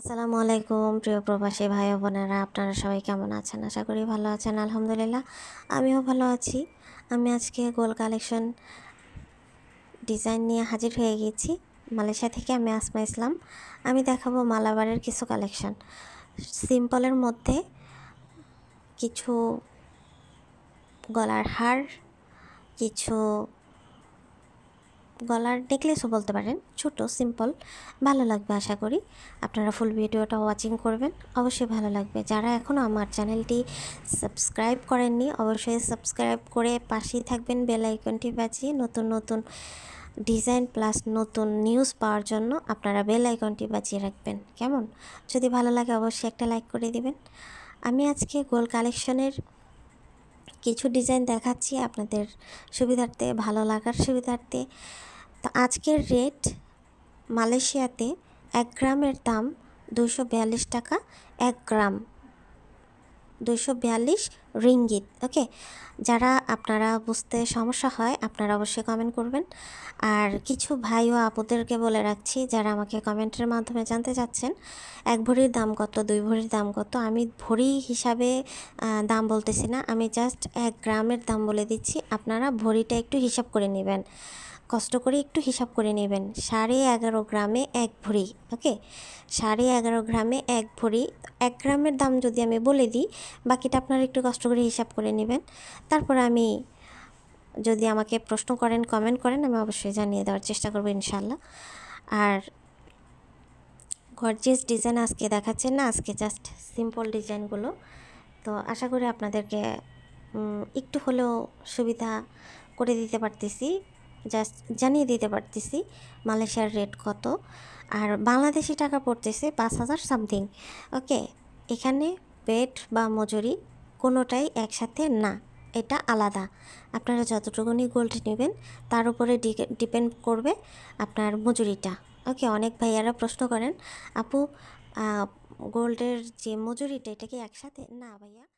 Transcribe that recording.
আসসালামু আলাইকুম প্রিয় প্রবাসী ভাই বোনেরা আপনারা সবাই কেমন আছেন আশা করি ভালো আছেন আলহামদুলিল্লাহ আমিও ভালো আছি আমি আজকে গোল কালেকশন ডিজাইন নিয়ে হাজির হয়ে গেছি মালয়েশিয়া থেকে আমি আসমা ইসলাম আমি দেখাবো মালাবারের কিছু কালেকশন সিম্পলের মধ্যে কিছু গলার হার কিছু গলার নেকলেসও বলতে পারেন ছোট সিম্পল ভালো লাগবে আশা করি আপনারা ফুল ভিডিওটা ওয়াচিং করবেন অবশ্যই ভালো লাগবে যারা এখনও আমার চ্যানেলটি সাবস্ক্রাইব করেননি অবশ্যই সাবস্ক্রাইব করে পাশেই থাকবেন বেলাইকনটি বাজিয়ে নতুন নতুন ডিজাইন প্লাস নতুন নিউজ পাওয়ার জন্য আপনারা বেলাইকনটি বাজিয়ে রাখবেন কেমন যদি ভালো লাগে অবশ্যই একটা লাইক করে দিবেন আমি আজকে গোল কালেকশনের কিছু ডিজাইন দেখাচ্ছি আপনাদের সুবিধার্থে ভালো লাগার সুবিধার্থে তো আজকের রেট মালয়েশিয়াতে এক গ্রামের দাম দুশো টাকা এক গ্রাম দুশো বিয়াল্লিশ রিঙ্গিত ওকে যারা আপনারা বুঝতে সমস্যা হয় আপনারা অবশ্যই কমেন্ট করবেন আর কিছু ভাই ও আপুদেরকে বলে রাখছি যারা আমাকে কমেন্টের মাধ্যমে জানতে চাচ্ছেন এক ভরির দাম কত দুই ভরির দাম কত আমি ভরি হিসাবে দাম বলতেছি না আমি জাস্ট এক গ্রামের দাম বলে দিচ্ছি আপনারা ভরিটা একটু হিসাব করে নেবেন কষ্ট করে একটু হিসাব করে নেবেন সাড়ে এগারো গ্রামে এক ভরি ওকে সাড়ে এগারো গ্রামে এক ভরি এক গ্রামের দাম যদি আমি বলে দিই বাকিটা আপনারা একটু কষ্ট করে হিসাব করে নেবেন তারপর আমি যদি আমাকে প্রশ্ন করেন কমেন্ট করেন আমি অবশ্যই জানিয়ে দেওয়ার চেষ্টা করবো ইনশাল্লাহ আর গর্জিয়াস ডিজাইন আজকে দেখাচ্ছে না আজকে জাস্ট সিম্পল ডিজাইনগুলো তো আশা করি আপনাদেরকে একটু হলেও সুবিধা করে দিতে পারতেছি জাস্ট জানিয়ে দিতে পারতেছি মালয়েশিয়ার রেট কত আর বাংলাদেশি টাকা পড়তেছে পাঁচ হাজার সামথিং ওকে এখানে পেট বা মজুরি কোনোটাই একসাথে না এটা আলাদা আপনারা যতটুকুনি গোল্ড নেবেন তার উপরে ডিপেন্ড করবে আপনার মজুরিটা ওকে অনেক ভাইয়ারা প্রশ্ন করেন আপু গোল্ডের যে মজুরিটা এটা কি একসাথে না ভাইয়া